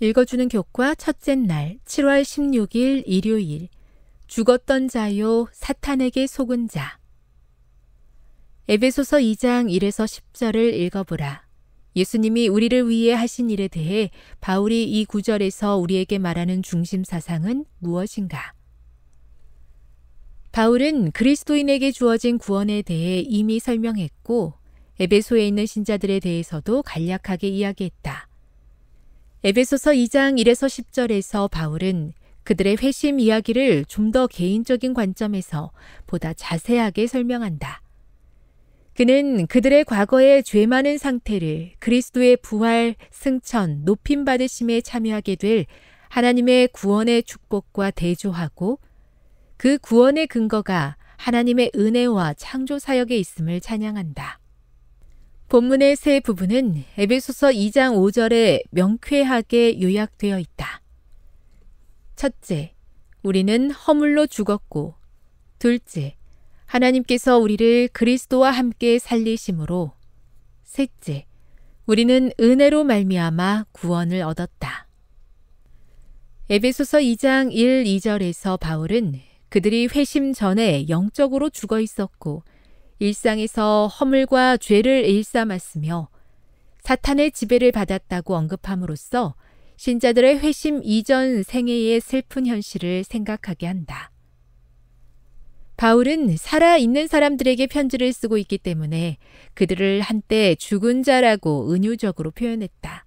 읽어주는 교과 첫째 날, 7월 16일 일요일. 죽었던 자요, 사탄에게 속은 자. 에베소서 2장 1에서 10절을 읽어보라. 예수님이 우리를 위해 하신 일에 대해 바울이 이 구절에서 우리에게 말하는 중심 사상은 무엇인가? 바울은 그리스도인에게 주어진 구원에 대해 이미 설명했고, 에베소에 있는 신자들에 대해서도 간략하게 이야기했다. 에베소서 2장 1에서 10절에서 바울은 그들의 회심 이야기를 좀 더 개인적인 관점에서 보다 자세하게 설명한다. 그는 그들의 과거의 죄 많은 상태를 그리스도의 부활, 승천, 높임 받으심에 참여하게 될 하나님의 구원의 축복과 대조하고 그 구원의 근거가 하나님의 은혜와 창조 사역에 있음을 찬양한다. 본문의 세 부분은 에베소서 2장 5절에 명쾌하게 요약되어 있다. 첫째, 우리는 허물로 죽었고, 둘째, 하나님께서 우리를 그리스도와 함께 살리심으로, 셋째, 우리는 은혜로 말미암아 구원을 얻었다. 에베소서 2장 1, 2절에서 바울은 그들이 회심 전에 영적으로 죽어 있었고 일상에서 허물과 죄를 일삼았으며 사탄의 지배를 받았다고 언급함으로써 신자들의 회심 이전 생애의 슬픈 현실을 생각하게 한다. 바울은 살아있는 사람들에게 편지를 쓰고 있기 때문에 그들을 한때 죽은 자라고 은유적으로 표현했다.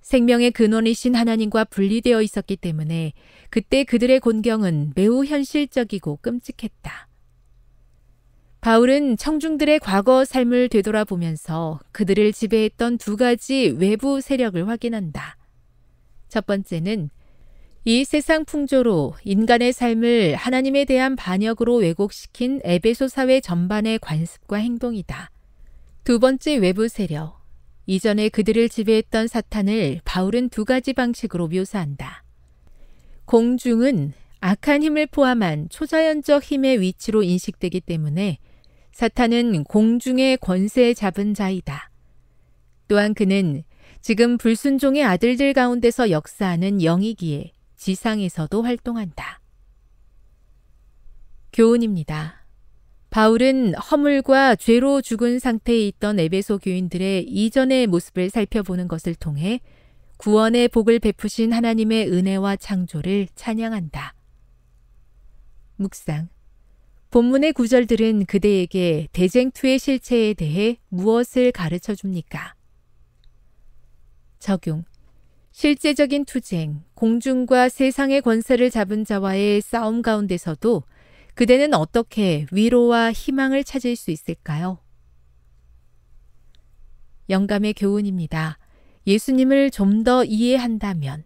생명의 근원이신 하나님과 분리되어 있었기 때문에 그때 그들의 곤경은 매우 현실적이고 끔찍했다. 바울은 청중들의 과거 삶을 되돌아보면서 그들을 지배했던 두 가지 외부 세력을 확인한다. 첫 번째는 이 세상 풍조로 인간의 삶을 하나님에 대한 반역으로 왜곡시킨 에베소 사회 전반의 관습과 행동이다. 두 번째 외부 세력. 이전에 그들을 지배했던 사탄을 바울은 두 가지 방식으로 묘사한다. 공중은 악한 힘을 포함한 초자연적 힘의 위치로 인식되기 때문에 사탄은 공중의 권세 잡은 자이다. 또한 그는 지금 불순종의 아들들 가운데서 역사하는 영이기에 지상에서도 활동한다. 교훈입니다. 바울은 허물과 죄로 죽은 상태에 있던 에베소 교인들의 이전의 모습을 살펴보는 것을 통해 구원의 복을 베푸신 하나님의 은혜와 창조를 찬양한다. 묵상 본문의 구절들은 그대에게 대쟁투의 실체에 대해 무엇을 가르쳐 줍니까? 적용. 실제적인 투쟁, 공중과 세상의 권세를 잡은 자와의 싸움 가운데서도 그대는 어떻게 위로와 희망을 찾을 수 있을까요? 영감의 교훈입니다. 예수님을 좀 더 이해한다면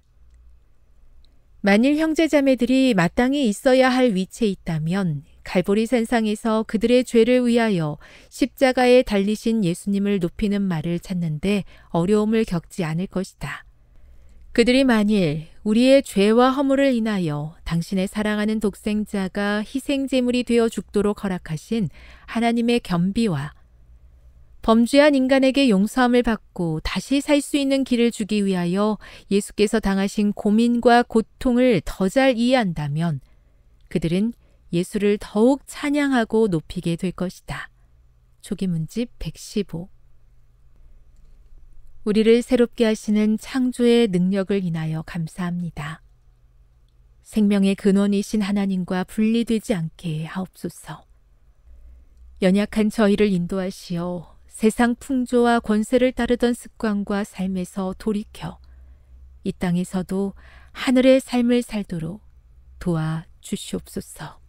만일 형제자매들이 마땅히 있어야 할 위치에 있다면 갈보리 산상에서 그들의 죄를 위하여 십자가에 달리신 예수님을 높이는 말을 찾는데 어려움을 겪지 않을 것이다. 그들이 만일 우리의 죄와 허물을 인하여 당신의 사랑하는 독생자가 희생제물이 되어 죽도록 허락하신 하나님의 겸비와 범죄한 인간에게 용서함을 받고 다시 살 수 있는 길을 주기 위하여 예수께서 당하신 고민과 고통을 더 잘 이해한다면 그들은 예수를 더욱 찬양하고 높이게 될 것이다. 초기문집 115 우리를 새롭게 하시는 창조의 능력을 인하여 감사합니다. 생명의 근원이신 하나님과 분리되지 않게 하옵소서. 연약한 저희를 인도하시어 세상 풍조와 권세를 따르던 습관과 삶에서 돌이켜 이 땅에서도 하늘의 삶을 살도록 도와 주시옵소서.